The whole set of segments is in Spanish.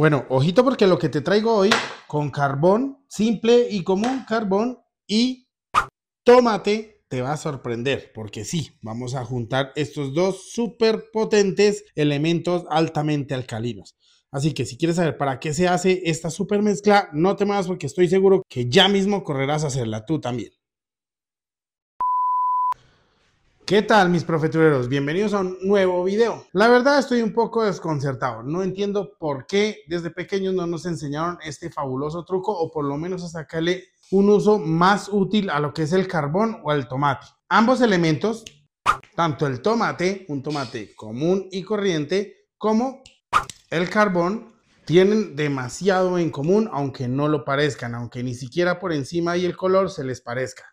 Bueno, ojito porque lo que te traigo hoy con carbón simple y común, carbón y tomate te va a sorprender, porque sí, vamos a juntar estos dos súper potentes elementos altamente alcalinos. Así que si quieres saber para qué se hace esta súper mezcla, no temas porque estoy seguro que ya mismo correrás a hacerla tú también. ¿Qué tal mis profetureros? Bienvenidos a un nuevo video. La verdad estoy un poco desconcertado. No entiendo por qué desde pequeños no nos enseñaron este fabuloso truco o por lo menos a sacarle un uso más útil a lo que es el carbón o al tomate. Ambos elementos, tanto el tomate, un tomate común y corriente, como el carbón, tienen demasiado en común aunque no lo parezcan, aunque ni siquiera por encima y el color se les parezca.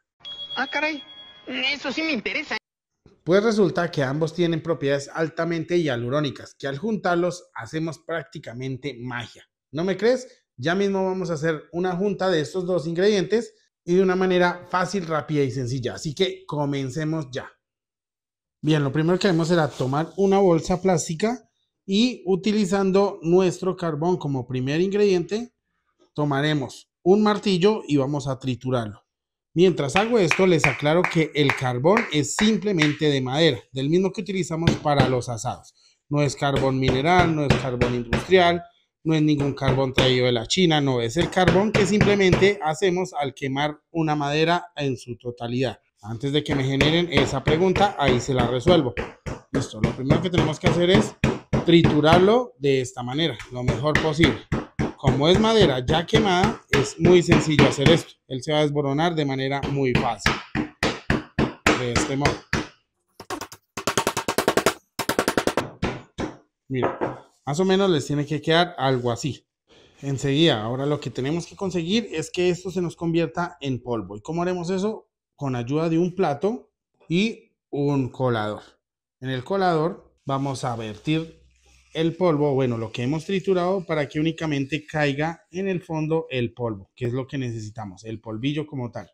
Ah, caray. Eso sí me interesa. Pues resulta que ambos tienen propiedades altamente hialurónicas, que al juntarlos hacemos prácticamente magia. ¿No me crees? Ya mismo vamos a hacer una junta de estos dos ingredientes y de una manera fácil, rápida y sencilla. Así que comencemos ya. Bien, lo primero que haremos será tomar una bolsa plástica y utilizando nuestro carbón como primer ingrediente, tomaremos un martillo y vamos a triturarlo. Mientras hago esto, les aclaro que el carbón es simplemente de madera, del mismo que utilizamos para los asados. No es carbón mineral, no es carbón industrial, no es ningún carbón traído de la China, no es el carbón que simplemente hacemos al quemar una madera en su totalidad. Antes de que me generen esa pregunta, ahí se la resuelvo. Listo, lo primero que tenemos que hacer es triturarlo de esta manera, lo mejor posible como es madera ya quemada, es muy sencillo hacer esto. Él se va a desboronar de manera muy fácil. De este modo. Mira, más o menos les tiene que quedar algo así. Enseguida, ahora lo que tenemos que conseguir es que esto se nos convierta en polvo. ¿Y cómo haremos eso? Con ayuda de un plato y un colador. En el colador vamos a vertir el polvo, bueno, lo que hemos triturado para que únicamente caiga en el fondo el polvo, que es lo que necesitamos, el polvillo como tal.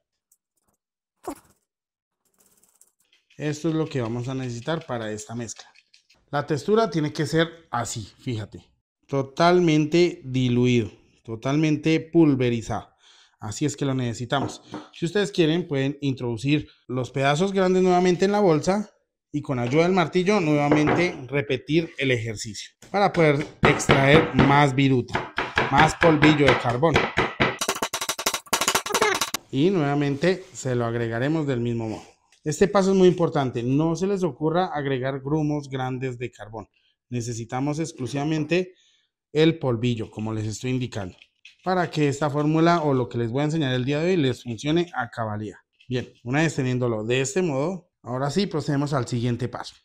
Esto es lo que vamos a necesitar para esta mezcla. La textura tiene que ser así, fíjate, totalmente diluido, totalmente pulverizado. Así es que lo necesitamos. Si ustedes quieren, pueden introducir los pedazos grandes nuevamente en la bolsa y con ayuda del martillo nuevamente repetir el ejercicio para poder extraer más viruta, más polvillo de carbón. Y nuevamente se lo agregaremos del mismo modo. Este paso es muy importante, no se les ocurra agregar grumos grandes de carbón. Necesitamos exclusivamente el polvillo, como les estoy indicando, para que esta fórmula o lo que les voy a enseñar el día de hoy les funcione a cabalía. Bien, una vez teniéndolo de este modo, Ahora sí, procedemos al siguiente paso.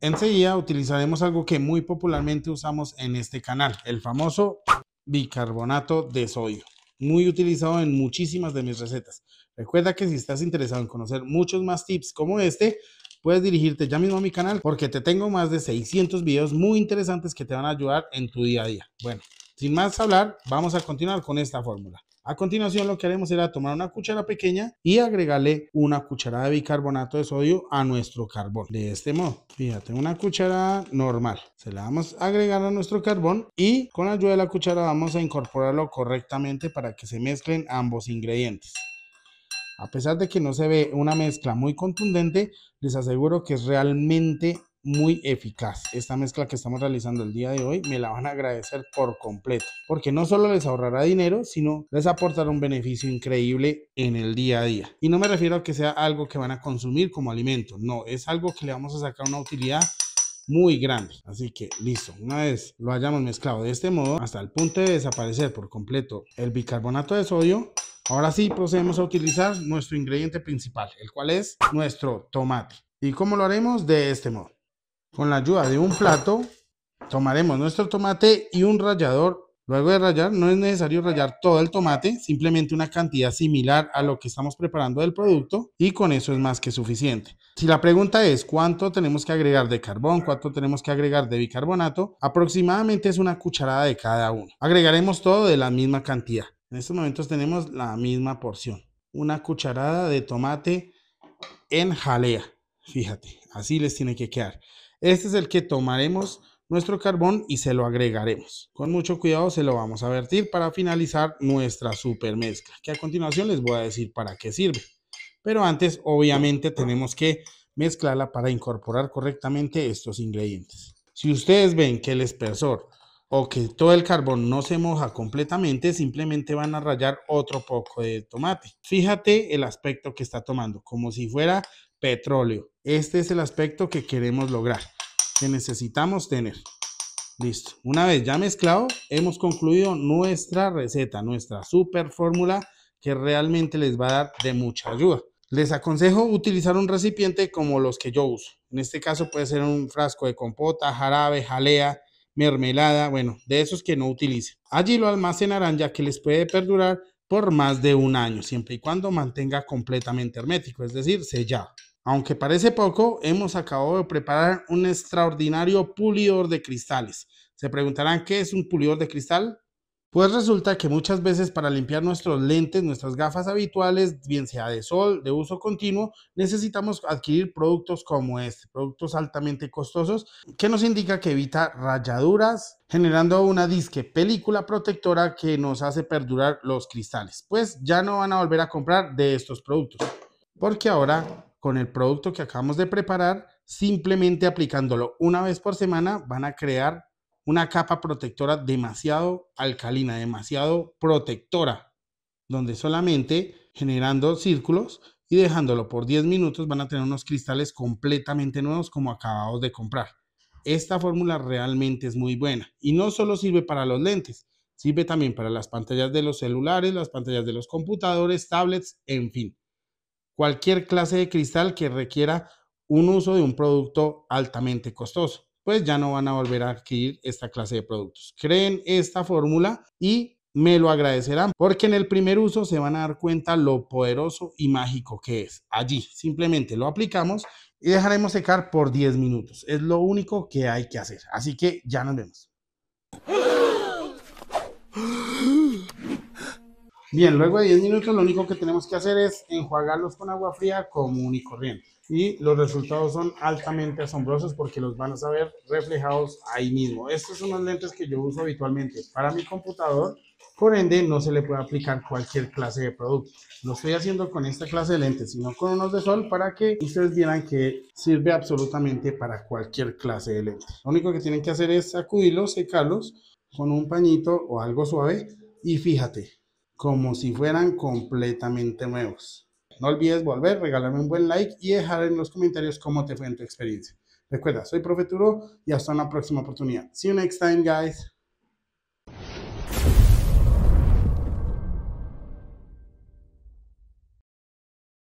Enseguida utilizaremos algo que muy popularmente usamos en este canal, el famoso bicarbonato de sodio, muy utilizado en muchísimas de mis recetas. Recuerda que si estás interesado en conocer muchos más tips como este, puedes dirigirte ya mismo a mi canal porque te tengo más de 600 videos muy interesantes que te van a ayudar en tu día a día. Bueno, sin más hablar, vamos a continuar con esta fórmula. A continuación lo que haremos será tomar una cuchara pequeña y agregarle una cucharada de bicarbonato de sodio a nuestro carbón. De este modo, fíjate, una cuchara normal. Se la vamos a agregar a nuestro carbón y con ayuda de la cuchara vamos a incorporarlo correctamente para que se mezclen ambos ingredientes. A pesar de que no se ve una mezcla muy contundente, les aseguro que es realmente muy eficaz. Esta mezcla que estamos realizando el día de hoy me la van a agradecer por completo, porque no solo les ahorrará dinero, sino les aportará un beneficio increíble en el día a día. Y no me refiero a que sea algo que van a consumir como alimento, no, es algo que le vamos a sacar una utilidad muy grande. Así que listo, una vez lo hayamos mezclado de este modo hasta el punto de desaparecer por completo el bicarbonato de sodio, Ahora sí, procedemos a utilizar nuestro ingrediente principal, el cual es nuestro tomate. ¿Y cómo lo haremos? De este modo. Con la ayuda de un plato, tomaremos nuestro tomate y un rallador. Luego de rallar, no es necesario rallar todo el tomate, simplemente una cantidad similar a lo que estamos preparando del producto y con eso es más que suficiente. Si la pregunta es cuánto tenemos que agregar de carbón, cuánto tenemos que agregar de bicarbonato, aproximadamente es una cucharada de cada uno. Agregaremos todo de la misma cantidad. En estos momentos tenemos la misma porción. Una cucharada de tomate en jalea. Fíjate, así les tiene que quedar. Este es el que tomaremos nuestro carbón y se lo agregaremos. Con mucho cuidado se lo vamos a vertir para finalizar nuestra super mezcla, que a continuación les voy a decir para qué sirve. Pero antes, obviamente, tenemos que mezclarla para incorporar correctamente estos ingredientes. Si ustedes ven que el espesor o que todo el carbón no se moja completamente, simplemente van a rayar otro poco de tomate. Fíjate el aspecto que está tomando, como si fuera petróleo. Este es el aspecto que queremos lograr, que necesitamos tener. Listo. Una vez ya mezclado, hemos concluido nuestra receta, nuestra super fórmula que realmente les va a dar de mucha ayuda. Les aconsejo utilizar un recipiente como los que yo uso. En este caso puede ser un frasco de compota, jarabe, jalea, mermelada, bueno, de esos que no utilicen. Allí lo almacenarán ya que les puede perdurar por más de un año, siempre y cuando mantenga completamente hermético, es decir, sellado. Aunque parece poco, hemos acabado de preparar un extraordinario pulidor de cristales. Se preguntarán qué es un pulidor de cristal. Pues resulta que muchas veces para limpiar nuestros lentes, nuestras gafas habituales, bien sea de sol, de uso continuo, necesitamos adquirir productos como este, productos altamente costosos, que nos indica que evita rayaduras, generando una disque película protectora que nos hace perdurar los cristales. Pues ya no van a volver a comprar de estos productos, porque ahora con el producto que acabamos de preparar, simplemente aplicándolo una vez por semana, van a crear una capa protectora demasiado alcalina, demasiado protectora, donde solamente generando círculos y dejándolo por 10 minutos van a tener unos cristales completamente nuevos como acabados de comprar. Esta fórmula realmente es muy buena y no solo sirve para los lentes, sirve también para las pantallas de los celulares, las pantallas de los computadores, tablets, en fin. Cualquier clase de cristal que requiera un uso de un producto altamente costoso pues ya no van a volver a adquirir esta clase de productos. Creen esta fórmula y me lo agradecerán porque en el primer uso se van a dar cuenta lo poderoso y mágico que es. Allí simplemente lo aplicamos y dejaremos secar por 10 minutos. Es lo único que hay que hacer. Así que ya nos vemos. Bien, luego de 10 minutos lo único que tenemos que hacer es enjuagarlos con agua fría común y corriente. Y los resultados son altamente asombrosos porque los van a saber reflejados ahí mismo. Estos son los lentes que yo uso habitualmente para mi computador. Por ende, no se le puede aplicar cualquier clase de producto. Lo estoy haciendo con esta clase de lentes, sino con unos de sol para que ustedes vieran que sirve absolutamente para cualquier clase de lentes. Lo único que tienen que hacer es sacudirlos, secarlos con un pañito o algo suave y fíjate, como si fueran completamente nuevos. No olvides volver, regalarme un buen like y dejar en los comentarios cómo te fue en tu experiencia. Recuerda, soy Profe Turo y hasta una próxima oportunidad. See you next time, guys.